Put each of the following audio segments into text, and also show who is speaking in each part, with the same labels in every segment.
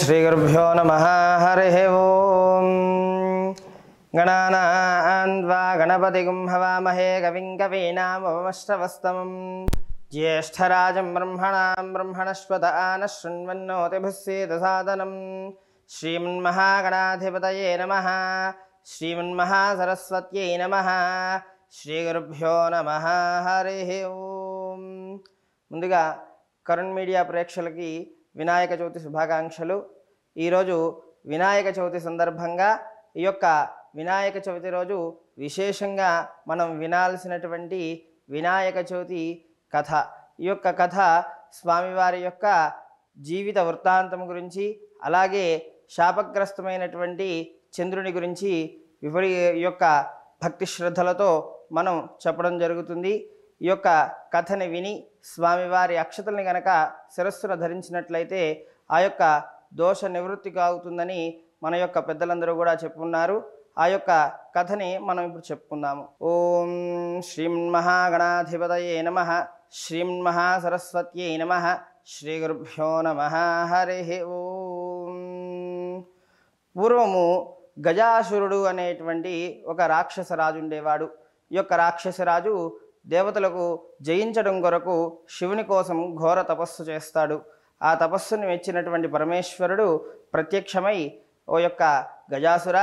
Speaker 1: श्रीगुरुभ्यो नमः हरिः ॐ गणानान्वा गणपतिगुं हवामहे कविं कवीनामवमश्रवस्तमं ज्येष्ठराजं ब्रह्मणां ब्रह्मणश्वत आनः शृण्वन्नोतिभिः श्रीमन्महागणाधिपतये नमः श्रीमन्महासरस्वत्यै नमः శ్రీగురుభ్యో నమ హరి ఓం ముందుగా కరుణ్ మీడియా ప్రేక్షకులకి వినాయక చవితి శుభాకాంక్షలు ఈరోజు వినాయక చవితి సందర్భంగా ఈ యొక్క వినాయక చవితి రోజు విశేషంగా మనం వినాల్సినటువంటి వినాయక చవితి కథ ఈ యొక్క కథ స్వామివారి యొక్క జీవిత వృత్తాంతం గురించి అలాగే శాపగ్రస్తమైనటువంటి చంద్రుని గురించి విపరి యొక్క భక్తి శ్రద్ధలతో మనం చెప్పడం జరుగుతుంది ఈ యొక్క కథని విని స్వామివారి అక్షతల్ని గనక శిరస్సును ధరించినట్లయితే ఆ యొక్క దోష నివృత్తి కాగుతుందని మన యొక్క పెద్దలందరూ కూడా చెప్పున్నారు ఆ యొక్క కథని మనం ఇప్పుడు చెప్పుకుందాము ఓం శ్రీ మహాగణాధిపతయే నమ మహా మహాసరస్వత్యై నమ శ్రీ గురుభ్యో నమ హరి పూర్వము గజాసురుడు అనేటువంటి ఒక రాక్షసరాజు ఉండేవాడు ఈ యొక్క రాక్షసరాజు దేవతలకు జయించడం కొరకు శివుని కోసం ఘోర తపస్సు చేస్తాడు ఆ తపస్సును మెచ్చినటువంటి పరమేశ్వరుడు ప్రత్యక్షమై ఓ యొక్క గజాసుర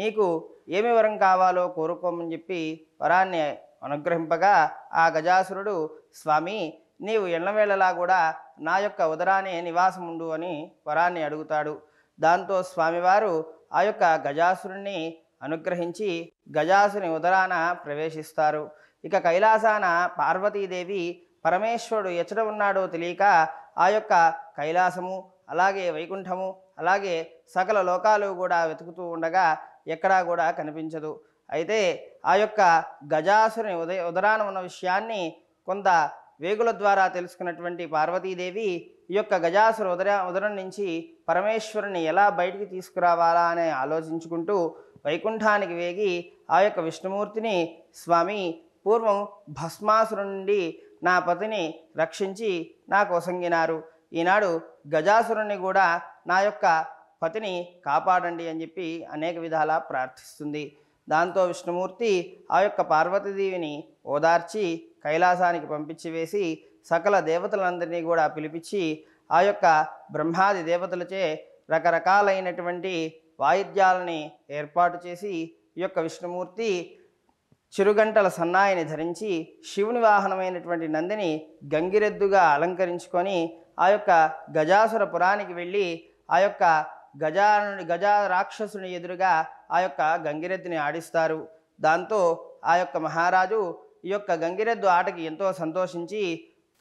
Speaker 1: నీకు ఏమి వరం కావాలో కోరుకోమని చెప్పి వరాన్ని అనుగ్రహింపగా ఆ గజాసురుడు స్వామి నీవు ఎన్నవేళలా కూడా నా యొక్క ఉదరానే నివాసముండు అని వరాన్ని అడుగుతాడు దాంతో స్వామివారు ఆ యొక్క గజాసురుణ్ణి అనుగ్రహించి గజాసుని ఉదరాన ప్రవేశిస్తారు ఇక కైలాసాన పార్వతీదేవి పరమేశ్వరుడు ఎచ్చట ఉన్నాడో తెలియక ఆ యొక్క కైలాసము అలాగే వైకుంఠము అలాగే సకల లోకాలు కూడా వెతుకుతూ ఉండగా ఎక్కడా కూడా కనిపించదు అయితే ఆ యొక్క గజాసుని ఉదయ ఉదరాన ఉన్న విషయాన్ని కొంత వేగుల ద్వారా తెలుసుకున్నటువంటి పార్వతీదేవి ఈ యొక్క గజాసురు ఉదర ఉదరం నుంచి పరమేశ్వరుని ఎలా బయటికి తీసుకురావాలా అని ఆలోచించుకుంటూ వైకుంఠానికి వేగి ఆ యొక్క విష్ణుమూర్తిని స్వామి పూర్వం భస్మాసురు నుండి నా పతిని రక్షించి నాకు ఒసంగినారు ఈనాడు గజాసురుణ్ణి కూడా నా యొక్క పతిని కాపాడండి అని చెప్పి అనేక విధాలా ప్రార్థిస్తుంది దాంతో విష్ణుమూర్తి ఆ యొక్క పార్వతీదేవిని ఓదార్చి కైలాసానికి పంపించి వేసి సకల దేవతలందరినీ కూడా పిలిపించి ఆ యొక్క బ్రహ్మాది దేవతలచే రకరకాలైనటువంటి వాయిద్యాలని ఏర్పాటు చేసి ఈ యొక్క విష్ణుమూర్తి చిరుగంటల సన్నాయిని ధరించి శివుని వాహనమైనటువంటి నందిని గంగిరెద్దుగా అలంకరించుకొని ఆ యొక్క గజాసుర పురానికి వెళ్ళి ఆ యొక్క గజాను గజా రాక్షసుని ఎదురుగా ఆ యొక్క గంగిరెద్దుని ఆడిస్తారు దాంతో ఆ యొక్క మహారాజు ఈ యొక్క గంగిరెద్దు ఆటకి ఎంతో సంతోషించి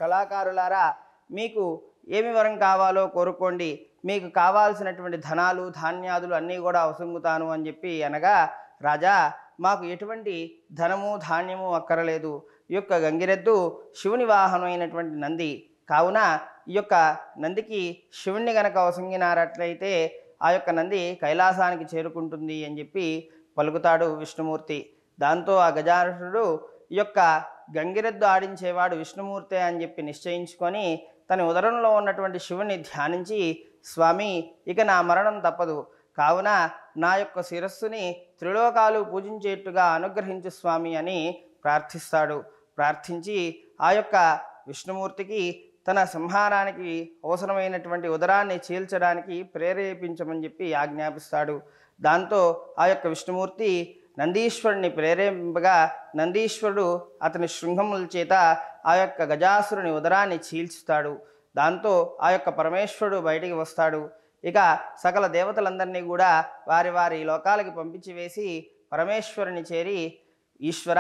Speaker 1: కళాకారులారా మీకు ఏమి వరం కావాలో కోరుకోండి మీకు కావాల్సినటువంటి ధనాలు ధాన్యాదులు అన్నీ కూడా అవసంగుతాను అని చెప్పి అనగా రాజా మాకు ఎటువంటి ధనము ధాన్యము అక్కరలేదు ఈ యొక్క గంగిరెద్దు శివుని వాహనమైనటువంటి నంది కావున ఈ యొక్క నందికి శివుణ్ణి గనక వసంగినారట్లయితే ఆ యొక్క నంది కైలాసానికి చేరుకుంటుంది అని చెప్పి పలుకుతాడు విష్ణుమూర్తి దాంతో ఆ గజానుడు ఈ యొక్క గంగిరెద్దు ఆడించేవాడు విష్ణుమూర్తి అని చెప్పి నిశ్చయించుకొని తన ఉదరంలో ఉన్నటువంటి శివుణ్ణి ధ్యానించి స్వామి ఇక నా మరణం తప్పదు కావున నా యొక్క శిరస్సుని త్రిలోకాలు పూజించేట్టుగా అనుగ్రహించు స్వామి అని ప్రార్థిస్తాడు ప్రార్థించి ఆ యొక్క విష్ణుమూర్తికి తన సింహారానికి అవసరమైనటువంటి ఉదరాన్ని చీల్చడానికి ప్రేరేపించమని చెప్పి ఆజ్ఞాపిస్తాడు దాంతో ఆ యొక్క విష్ణుమూర్తి నందీశ్వరుని ప్రేరేపింపగా నందీశ్వరుడు అతని శృంగముల చేత ఆ యొక్క గజాసురుని ఉదరాన్ని చీల్చుతాడు దాంతో ఆ యొక్క పరమేశ్వరుడు బయటికి వస్తాడు ఇక సకల దేవతలందరినీ కూడా వారి వారి లోకాలకి పంపించి వేసి పరమేశ్వరుని చేరి ఈశ్వర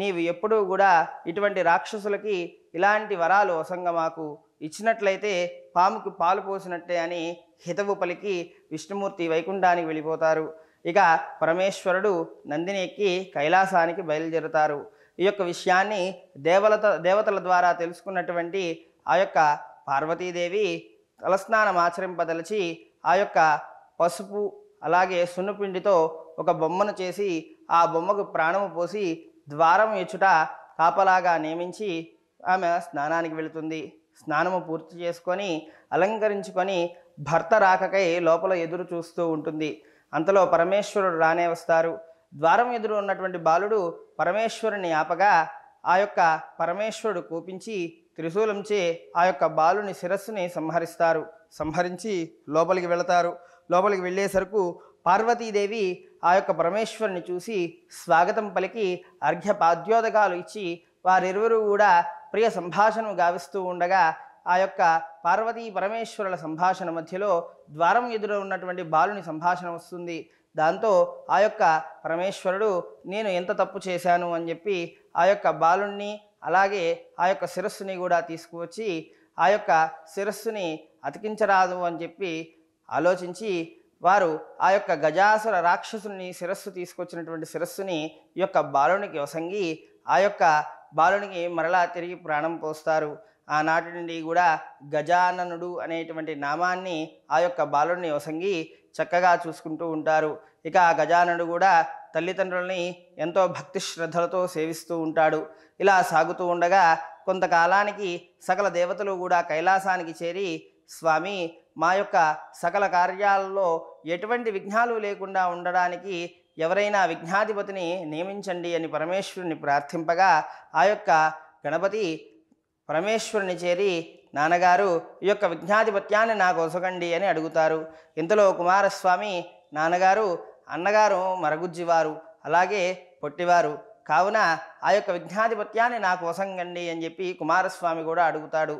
Speaker 1: నీవు ఎప్పుడూ కూడా ఇటువంటి రాక్షసులకి ఇలాంటి వరాలు మాకు ఇచ్చినట్లయితే పాముకు పాలు పోసినట్టే అని హితవు పలికి విష్ణుమూర్తి వైకుంఠానికి వెళ్ళిపోతారు ఇక పరమేశ్వరుడు నందిని ఎక్కి కైలాసానికి బయలుదేరుతారు ఈ యొక్క విషయాన్ని దేవలత దేవతల ద్వారా తెలుసుకున్నటువంటి ఆ యొక్క పార్వతీదేవి తలస్నానం ఆచరింపదలిచి ఆ యొక్క పసుపు అలాగే సున్నపిండితో ఒక బొమ్మను చేసి ఆ బొమ్మకు ప్రాణము పోసి ద్వారం ఎచ్చుట కాపలాగా నియమించి ఆమె స్నానానికి వెళుతుంది స్నానము పూర్తి చేసుకొని అలంకరించుకొని భర్త రాకకై లోపల ఎదురు చూస్తూ ఉంటుంది అంతలో పరమేశ్వరుడు రానే వస్తారు ద్వారం ఎదురు ఉన్నటువంటి బాలుడు పరమేశ్వరుని ఆపగా ఆ యొక్క పరమేశ్వరుడు కోపించి త్రిశూలంచి ఆ యొక్క బాలుని శిరస్సుని సంహరిస్తారు సంహరించి లోపలికి వెళతారు లోపలికి వెళ్ళేసరకు పార్వతీదేవి ఆ యొక్క పరమేశ్వరుని చూసి స్వాగతం పలికి అర్ఘ్యపాద్యోదకాలు ఇచ్చి వారిరువురు కూడా ప్రియ సంభాషణను గావిస్తూ ఉండగా ఆ యొక్క పార్వతీ పరమేశ్వరుల సంభాషణ మధ్యలో ద్వారం ఎదురు ఉన్నటువంటి బాలుని సంభాషణ వస్తుంది దాంతో ఆ యొక్క పరమేశ్వరుడు నేను ఎంత తప్పు చేశాను అని చెప్పి ఆ యొక్క బాలుణ్ణి అలాగే ఆ యొక్క శిరస్సుని కూడా తీసుకువచ్చి ఆ యొక్క శిరస్సుని అతికించరాదు అని చెప్పి ఆలోచించి వారు ఆ యొక్క గజాసుర రాక్షసుని శిరస్సు తీసుకొచ్చినటువంటి శిరస్సుని ఈ యొక్క బాలునికి వసంగి ఆ యొక్క బాలునికి మరలా తిరిగి ప్రాణం పోస్తారు ఆనాటి నుండి కూడా గజాననుడు అనేటువంటి నామాన్ని ఆ యొక్క బాలుడిని వసంగి చక్కగా చూసుకుంటూ ఉంటారు ఇక ఆ గజాననుడు కూడా తల్లిదండ్రుల్ని ఎంతో భక్తి శ్రద్ధలతో సేవిస్తూ ఉంటాడు ఇలా సాగుతూ ఉండగా కొంతకాలానికి సకల దేవతలు కూడా కైలాసానికి చేరి స్వామి మా యొక్క సకల కార్యాలలో ఎటువంటి విఘ్నాలు లేకుండా ఉండడానికి ఎవరైనా విఘ్నాధిపతిని నియమించండి అని పరమేశ్వరుని ప్రార్థింపగా ఆ యొక్క గణపతి పరమేశ్వరుని చేరి నాన్నగారు ఈ యొక్క విఘ్నాధిపత్యాన్ని నాకు ఒసగండి అని అడుగుతారు ఇంతలో కుమారస్వామి నాన్నగారు అన్నగారు మరగుజ్జివారు అలాగే పొట్టివారు కావున ఆ యొక్క విఘ్నాధిపత్యాన్ని నాకు వసంగండి అని చెప్పి కుమారస్వామి కూడా అడుగుతాడు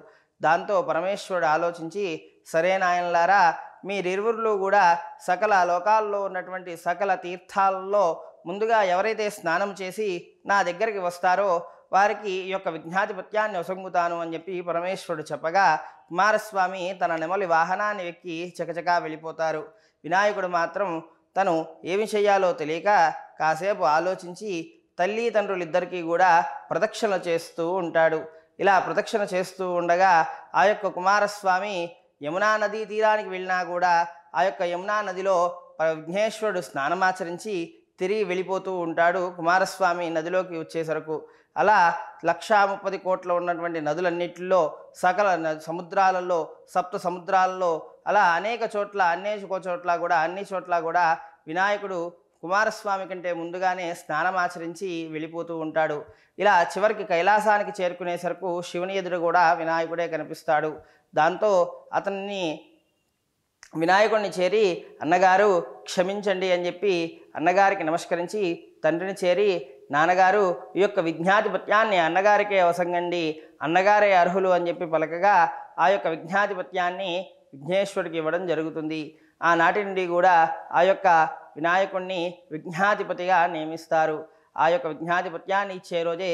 Speaker 1: దాంతో పరమేశ్వరుడు ఆలోచించి సరే నాయనలారా మీరిరువురులు కూడా సకల లోకాల్లో ఉన్నటువంటి సకల తీర్థాల్లో ముందుగా ఎవరైతే స్నానం చేసి నా దగ్గరికి వస్తారో వారికి ఈ యొక్క విఘ్నాధిపత్యాన్ని వసంగుతాను అని చెప్పి పరమేశ్వరుడు చెప్పగా కుమారస్వామి తన నెమలి వాహనాన్ని ఎక్కి చకచకా వెళ్ళిపోతారు వినాయకుడు మాత్రం తను ఏమి చేయాలో తెలియక కాసేపు ఆలోచించి తల్లి ఇద్దరికీ కూడా ప్రదక్షిణ చేస్తూ ఉంటాడు ఇలా ప్రదక్షిణ చేస్తూ ఉండగా ఆ యొక్క కుమారస్వామి యమునా నదీ తీరానికి వెళ్ళినా కూడా ఆ యొక్క యమునా నదిలో విఘ్నేశ్వరుడు స్నానమాచరించి తిరిగి వెళ్ళిపోతూ ఉంటాడు కుమారస్వామి నదిలోకి వచ్చేసరకు అలా లక్షా ముప్పది కోట్ల ఉన్నటువంటి నదులన్నింటిలో సకల సముద్రాలలో సప్త సముద్రాలలో అలా అనేక చోట్ల అన్ని చోట్ల కూడా అన్ని చోట్ల కూడా వినాయకుడు కుమారస్వామి కంటే ముందుగానే స్నానం ఆచరించి వెళ్ళిపోతూ ఉంటాడు ఇలా చివరికి కైలాసానికి చేరుకునేసరకు శివుని ఎదురు కూడా వినాయకుడే కనిపిస్తాడు దాంతో అతన్ని వినాయకుడిని చేరి అన్నగారు క్షమించండి అని చెప్పి అన్నగారికి నమస్కరించి తండ్రిని చేరి నాన్నగారు ఈ యొక్క విజ్ఞాధిపత్యాన్ని అన్నగారికే అవసంగండి అన్నగారే అర్హులు అని చెప్పి పలకగా ఆ యొక్క విజ్ఞాధిపత్యాన్ని విఘ్నేశ్వరుడికి ఇవ్వడం జరుగుతుంది ఆనాటి నుండి కూడా ఆ యొక్క వినాయకుణ్ణి విఘ్నాధిపతిగా నియమిస్తారు ఆ యొక్క విఘ్నాధిపత్యాన్ని ఇచ్చే రోజే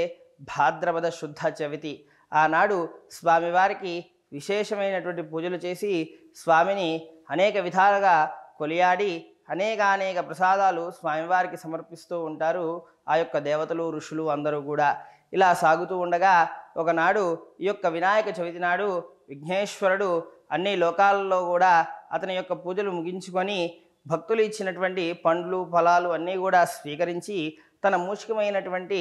Speaker 1: భాద్రపద శుద్ధ చవితి ఆనాడు స్వామివారికి విశేషమైనటువంటి పూజలు చేసి స్వామిని అనేక విధాలుగా కొలియాడి అనేక అనేక ప్రసాదాలు స్వామివారికి సమర్పిస్తూ ఉంటారు ఆ యొక్క దేవతలు ఋషులు అందరూ కూడా ఇలా సాగుతూ ఉండగా ఒకనాడు ఈ యొక్క వినాయక చవితి నాడు విఘ్నేశ్వరుడు అన్ని లోకాలలో కూడా అతని యొక్క పూజలు ముగించుకొని భక్తులు ఇచ్చినటువంటి పండ్లు ఫలాలు అన్నీ కూడా స్వీకరించి తన మూషికమైనటువంటి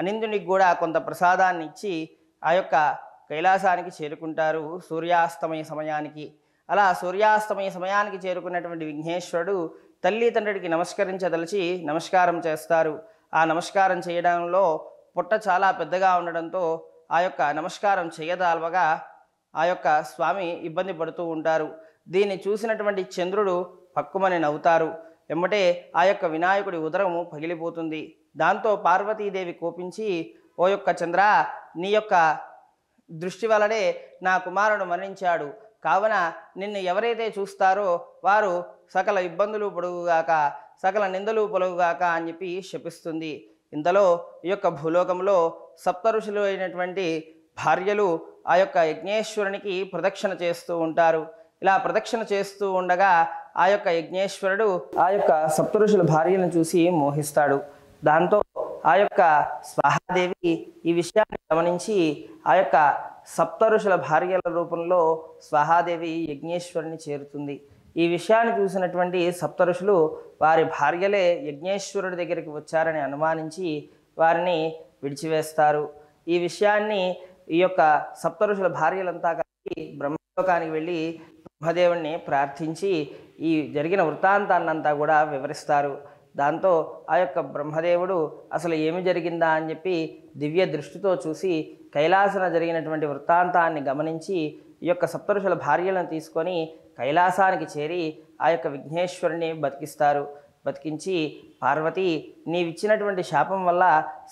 Speaker 1: అనిందునికి కూడా కొంత ప్రసాదాన్ని ఇచ్చి ఆ యొక్క కైలాసానికి చేరుకుంటారు సూర్యాస్తమయ సమయానికి అలా సూర్యాస్తమయ సమయానికి చేరుకున్నటువంటి విఘ్నేశ్వరుడు తల్లి తండ్రికి నమస్కరించదలిచి నమస్కారం చేస్తారు ఆ నమస్కారం చేయడంలో పుట్ట చాలా పెద్దగా ఉండడంతో ఆ యొక్క నమస్కారం చేయదాల్వగా ఆ యొక్క స్వామి ఇబ్బంది పడుతూ ఉంటారు దీన్ని చూసినటువంటి చంద్రుడు పక్కుమని నవ్వుతారు ఎమ్మటే ఆ యొక్క వినాయకుడి ఉదరము పగిలిపోతుంది దాంతో పార్వతీదేవి కోపించి ఓ యొక్క చంద్ర నీ యొక్క దృష్టి వలనే నా కుమారుడు మరణించాడు కావున నిన్ను ఎవరైతే చూస్తారో వారు సకల ఇబ్బందులు పొడుగుగాక సకల నిందలు పొలుగుగాక అని చెప్పి శపిస్తుంది ఇంతలో ఈ యొక్క భూలోకంలో సప్త ఋషులు అయినటువంటి భార్యలు ఆ యొక్క యజ్ఞేశ్వరునికి ప్రదక్షిణ చేస్తూ ఉంటారు ఇలా ప్రదక్షిణ చేస్తూ ఉండగా ఆ యొక్క యజ్ఞేశ్వరుడు ఆ యొక్క సప్తఋషుల భార్యలను చూసి మోహిస్తాడు దాంతో ఆ యొక్క స్వాహాదేవి ఈ విషయాన్ని గమనించి ఆ యొక్క సప్తఋషుల భార్యల రూపంలో స్వాహాదేవి యజ్ఞేశ్వరుని చేరుతుంది ఈ విషయాన్ని చూసినటువంటి సప్తఋషులు వారి భార్యలే యజ్ఞేశ్వరుడి దగ్గరికి వచ్చారని అనుమానించి వారిని విడిచివేస్తారు ఈ విషయాన్ని ఈ యొక్క సప్తఋషుల భార్యలంతా కలిసి బ్రహ్మలోకానికి వెళ్ళి బ్రహ్మదేవుణ్ణి ప్రార్థించి ఈ జరిగిన వృత్తాంతాన్నంతా కూడా వివరిస్తారు దాంతో ఆ యొక్క బ్రహ్మదేవుడు అసలు ఏమి జరిగిందా అని చెప్పి దివ్య దృష్టితో చూసి కైలాసన జరిగినటువంటి వృత్తాంతాన్ని గమనించి ఈ యొక్క సప్తరుషుల భార్యలను తీసుకొని కైలాసానికి చేరి ఆ యొక్క విఘ్నేశ్వరుని బతికిస్తారు బతికించి పార్వతి నీవిచ్చినటువంటి శాపం వల్ల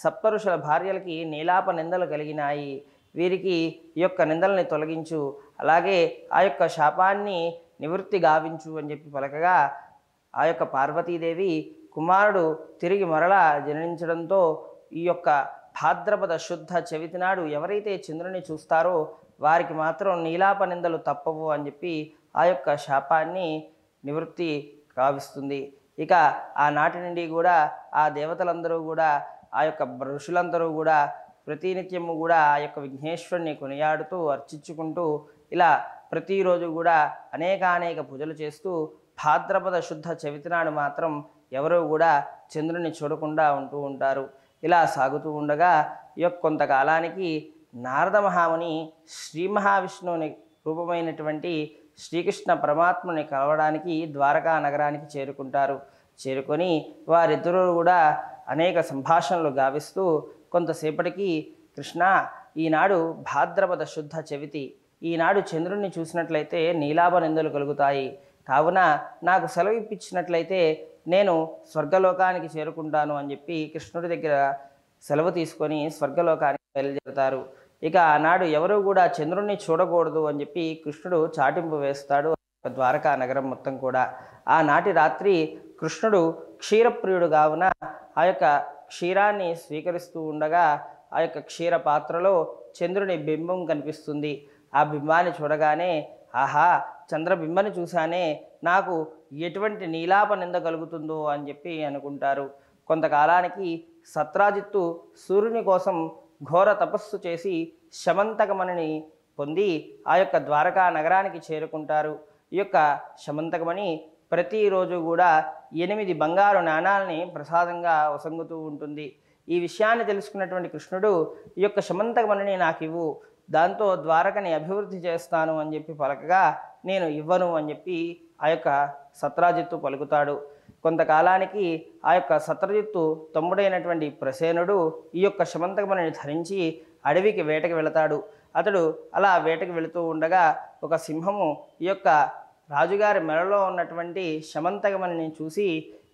Speaker 1: సప్తరుషుల భార్యలకి నీలాప నిందలు కలిగినాయి వీరికి ఈ యొక్క నిందల్ని తొలగించు అలాగే ఆ యొక్క శాపాన్ని నివృత్తి గావించు అని చెప్పి పలకగా ఆ యొక్క పార్వతీదేవి కుమారుడు తిరిగి మరలా జననించడంతో ఈ యొక్క భాద్రపద శుద్ధ చవితి నాడు ఎవరైతే చంద్రుని చూస్తారో వారికి మాత్రం నీలాప నిందలు తప్పవు అని చెప్పి ఆ యొక్క శాపాన్ని నివృత్తి కావిస్తుంది ఇక ఆనాటి నుండి కూడా ఆ దేవతలందరూ కూడా ఆ యొక్క ఋషులందరూ కూడా ప్రతినిత్యము కూడా ఆ యొక్క విఘ్నేశ్వరుని కొనియాడుతూ అర్చించుకుంటూ ఇలా ప్రతిరోజు కూడా అనేకానేక పూజలు చేస్తూ భాద్రపద శుద్ధ చవితి నాడు మాత్రం ఎవరూ కూడా చంద్రుని చూడకుండా ఉంటూ ఉంటారు ఇలా సాగుతూ ఉండగా ఈ యొక్క కొంతకాలానికి నారద మహాముని శ్రీ మహావిష్ణువుని రూపమైనటువంటి శ్రీకృష్ణ పరమాత్మని కలవడానికి ద్వారకా నగరానికి చేరుకుంటారు చేరుకొని వారిద్దరూ కూడా అనేక సంభాషణలు గావిస్తూ కొంతసేపటికి కృష్ణ ఈనాడు భాద్రపద శుద్ధ చవితి ఈనాడు చంద్రుణ్ణి చూసినట్లయితే నీలాభ నిందలు కలుగుతాయి కావున నాకు సెలవు ఇప్పించినట్లయితే నేను స్వర్గలోకానికి చేరుకుంటాను అని చెప్పి కృష్ణుడి దగ్గర సెలవు తీసుకొని స్వర్గలోకానికి బయలుదేరుతారు ఇక ఆనాడు ఎవరు కూడా చంద్రుణ్ణి చూడకూడదు అని చెప్పి కృష్ణుడు చాటింపు వేస్తాడు ద్వారకా నగరం మొత్తం కూడా ఆనాటి రాత్రి కృష్ణుడు క్షీరప్రియుడు కావున ఆ యొక్క క్షీరాన్ని స్వీకరిస్తూ ఉండగా ఆ యొక్క క్షీర పాత్రలో చంద్రుని బింబం కనిపిస్తుంది ఆ బింబాన్ని చూడగానే ఆహా చంద్రబింబని చూశానే నాకు ఎటువంటి నీలాప నింద కలుగుతుందో అని చెప్పి అనుకుంటారు కొంతకాలానికి సత్రాజిత్తు సూర్యుని కోసం ఘోర తపస్సు చేసి శమంతకమణిని పొంది ఆ యొక్క ద్వారకా నగరానికి చేరుకుంటారు ఈ యొక్క శమంతకమణి ప్రతిరోజు కూడా ఎనిమిది బంగారు నాణాలని ప్రసాదంగా వసంగుతూ ఉంటుంది ఈ విషయాన్ని తెలుసుకున్నటువంటి కృష్ణుడు ఈ యొక్క శమంతకమణిని నాకు ఇవ్వు దాంతో ద్వారకని అభివృద్ధి చేస్తాను అని చెప్పి పలకగా నేను ఇవ్వను అని చెప్పి ఆ యొక్క సత్రాజిత్తు పలుకుతాడు కొంతకాలానికి ఆ యొక్క సత్రజిత్తు తమ్ముడైనటువంటి ప్రసేనుడు ఈ యొక్క శమంతకమణిని ధరించి అడవికి వేటకి వెళతాడు అతడు అలా వేటకి వెళుతూ ఉండగా ఒక సింహము ఈ యొక్క రాజుగారి మెడలో ఉన్నటువంటి శమంతకమణిని చూసి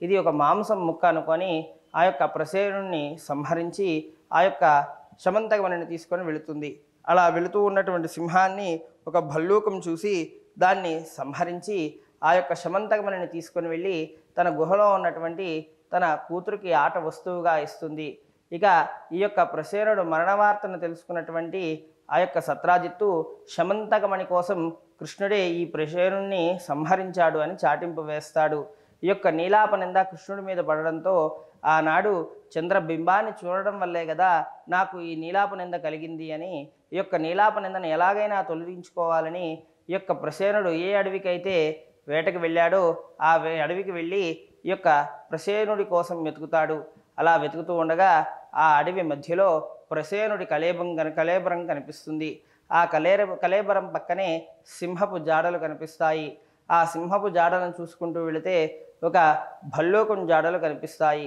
Speaker 1: ఇది ఒక మాంసం ముక్క అనుకొని ఆ యొక్క ప్రసేనుణ్ణి సంహరించి ఆ యొక్క శమంతకమణిని తీసుకొని వెళుతుంది అలా వెళుతూ ఉన్నటువంటి సింహాన్ని ఒక భల్లూకం చూసి దాన్ని సంహరించి ఆ యొక్క శమంతకమణిని తీసుకొని వెళ్ళి తన గుహలో ఉన్నటువంటి తన కూతురికి ఆట వస్తువుగా ఇస్తుంది ఇక ఈ యొక్క ప్రసేనుడు మరణవార్తను తెలుసుకున్నటువంటి ఆ యొక్క సత్రాజిత్తు శమంతకమణి కోసం కృష్ణుడే ఈ ప్రసేనుణ్ణి సంహరించాడు అని చాటింపు వేస్తాడు ఈ యొక్క నీలాపనింద కృష్ణుడి మీద పడడంతో ఆనాడు చంద్రబింబాన్ని చూడడం వల్లే కదా నాకు ఈ నీలాప నింద కలిగింది అని ఈ యొక్క నీలాప నిందను ఎలాగైనా తొలగించుకోవాలని ఈ యొక్క ప్రసేనుడు ఏ అడవికైతే వేటకు వెళ్ళాడో ఆ అడవికి వెళ్ళి ఈ యొక్క ప్రసేనుడి కోసం వెతుకుతాడు అలా వెతుకుతూ ఉండగా ఆ అడవి మధ్యలో ప్రసేనుడి కలేబం కలేబరం కనిపిస్తుంది ఆ కలేర కలేబరం పక్కనే సింహపు జాడలు కనిపిస్తాయి ఆ సింహపు జాడలను చూసుకుంటూ వెళితే ఒక భల్లోకం జాడలు కనిపిస్తాయి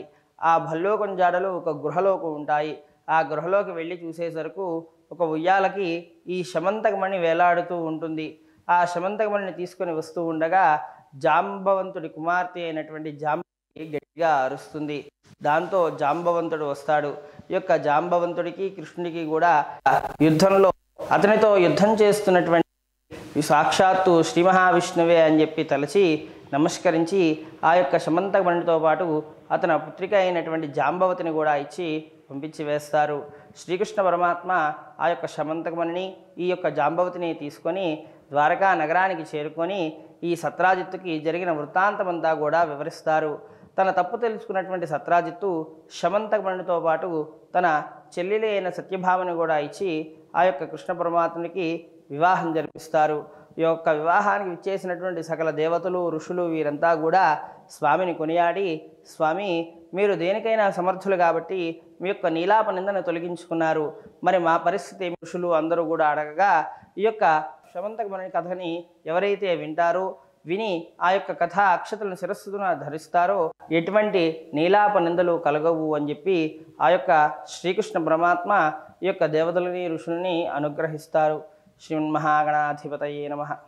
Speaker 1: ఆ భల్లోకం జాడలు ఒక గృహలోకి ఉంటాయి ఆ గృహలోకి వెళ్ళి చూసేసరకు ఒక ఉయ్యాలకి ఈ శమంతకమణి వేలాడుతూ ఉంటుంది ఆ శమంతకమణిని తీసుకొని వస్తూ ఉండగా జాంబవంతుడి కుమార్తె అయినటువంటి జాంబ గట్టిగా అరుస్తుంది దాంతో జాంబవంతుడు వస్తాడు ఈ యొక్క జాంబవంతుడికి కృష్ణుడికి కూడా యుద్ధంలో అతనితో యుద్ధం చేస్తున్నటువంటి సాక్షాత్తు శ్రీ మహావిష్ణువే అని చెప్పి తలచి నమస్కరించి ఆ యొక్క శమంతకమణితో పాటు అతను పుత్రిక అయినటువంటి జాంబవతిని కూడా ఇచ్చి పంపించి వేస్తారు శ్రీకృష్ణ పరమాత్మ ఆ యొక్క శమంతకమణిని ఈ యొక్క జాంబవతిని తీసుకొని ద్వారకా నగరానికి చేరుకొని ఈ సత్రాజిత్తుకి జరిగిన వృత్తాంతమంతా కూడా వివరిస్తారు తన తప్పు తెలుసుకున్నటువంటి సత్రాజిత్తు శమంతకమణితో పాటు తన చెల్లెలి అయిన సత్యభామను కూడా ఇచ్చి ఆ యొక్క కృష్ణ పరమాత్మునికి వివాహం జరిపిస్తారు ఈ యొక్క వివాహానికి ఇచ్చేసినటువంటి సకల దేవతలు ఋషులు వీరంతా కూడా స్వామిని కొనియాడి స్వామి మీరు దేనికైనా సమర్థులు కాబట్టి మీ యొక్క నీలాప నిందను తొలగించుకున్నారు మరి మా పరిస్థితి ఋషులు అందరూ కూడా అడగగా ఈ యొక్క శమంతకమైన కథని ఎవరైతే వింటారో విని ఆ యొక్క కథ అక్షతలను శిరస్సున ధరిస్తారో ఎటువంటి నీలాప నిందలు కలగవు అని చెప్పి ఆ యొక్క శ్రీకృష్ణ పరమాత్మ ఈ యొక్క దేవతలని ఋషుల్ని అనుగ్రహిస్తారు श्रीमन्महागणाधिपतये नमः